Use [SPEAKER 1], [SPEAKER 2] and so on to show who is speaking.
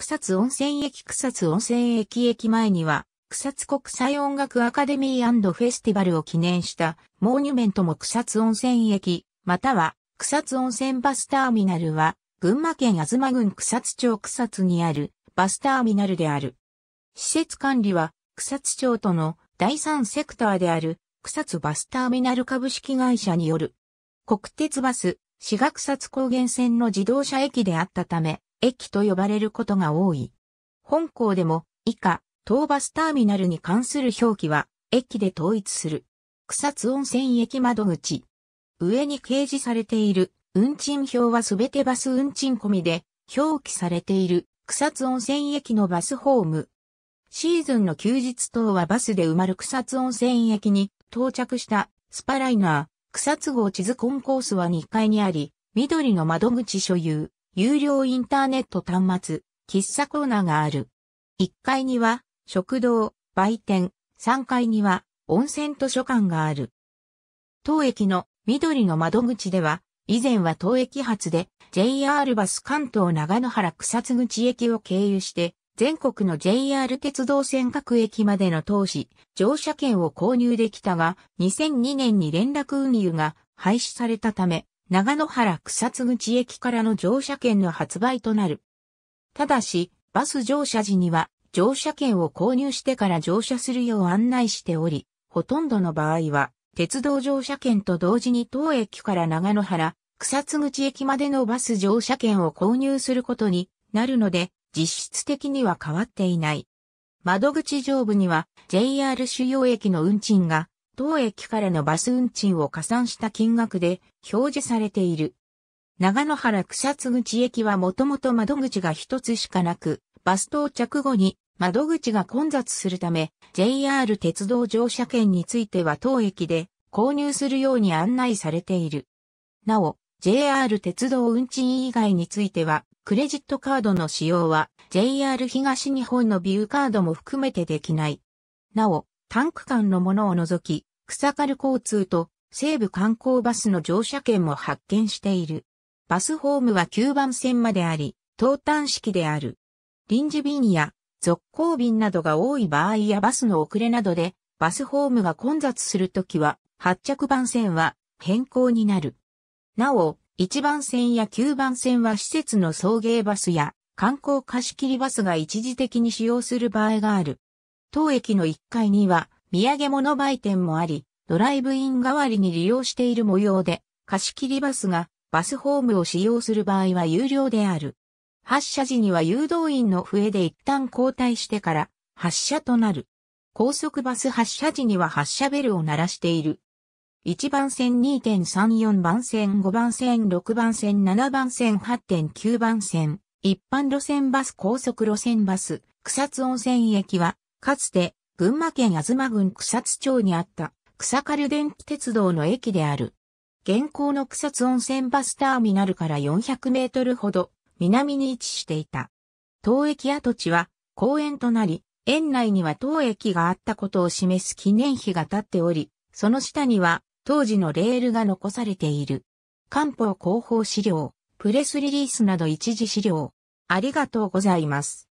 [SPEAKER 1] 草津温泉駅草津温泉駅駅前には、草津国際音楽アカデミーフェスティバルを記念したモーニュメントも草津温泉駅、または草津温泉バスターミナルは、群馬県東郡草津町草津にあるバスターミナルである。施設管理は草津町との第三セクターである草津バスターミナル株式会社による。国鉄バス、滋賀草津高原線の自動車駅であったため、駅と呼ばれることが多い。本校でも以下、東バスターミナルに関する表記は、駅で統一する。草津温泉駅窓口。上に掲示されている運賃表はすべてバス運賃込みで表記されている草津温泉駅のバスホーム。シーズンの休日等はバスで埋まる草津温泉駅に到着したスパライナー草津号地図コンコースは2階にあり、緑の窓口所有。有料インターネット端末、喫茶コーナーがある。1階には、食堂、売店、3階には、温泉図書館がある。当駅の緑の窓口では、以前は当駅発で JR バス関東長野原草津口駅を経由して、全国の JR 鉄道線各駅までの投資、乗車券を購入できたが、2002年に連絡運輸が廃止されたため、長野原草津口駅からの乗車券の発売となる。ただし、バス乗車時には乗車券を購入してから乗車するよう案内しており、ほとんどの場合は、鉄道乗車券と同時に当駅から長野原、草津口駅までのバス乗車券を購入することになるので、実質的には変わっていない。窓口上部には JR 主要駅の運賃が当駅からのバス運賃を加算した金額で表示されている。長野原草津口駅はもともと窓口が一つしかなく、バス到着後に窓口が混雑するため、JR 鉄道乗車券については当駅で購入するように案内されている。なお、JR 鉄道運賃以外については、クレジットカードの使用は JR 東日本のビューカードも含めてできない。なお、タンク間のものを除き、草刈交通と西部観光バスの乗車券も発見している。バスホームは9番線まであり、東端式である。臨時便や続行便などが多い場合やバスの遅れなどで、バスホームが混雑するときは、発着番線は変更になる。なお、1番線や9番線は施設の送迎バスや観光貸し切りバスが一時的に使用する場合がある。当駅の1階には土産物売店もあり、ドライブイン代わりに利用している模様で、貸し切りバスがバスホームを使用する場合は有料である。発車時には誘導員の笛で一旦交代してから発車となる。高速バス発車時には発車ベルを鳴らしている。1番線2.34番線5番線6番線7番線8.9番線一般路線バス高速路線バス草津温泉駅はかつて群馬県吾妻郡草津町にあった草刈電気鉄道の駅である。現行の草津温泉バスターミナルから400メートルほど南に位置していた。当駅跡地は公園となり、園内には当駅があったことを示す記念碑が立っており、その下には当時のレールが残されている。官報広報資料、プレスリリースなど一時資料。ありがとうございます。